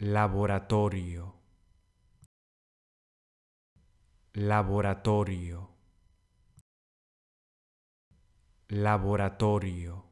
laboratorio, laboratorio, laboratorio.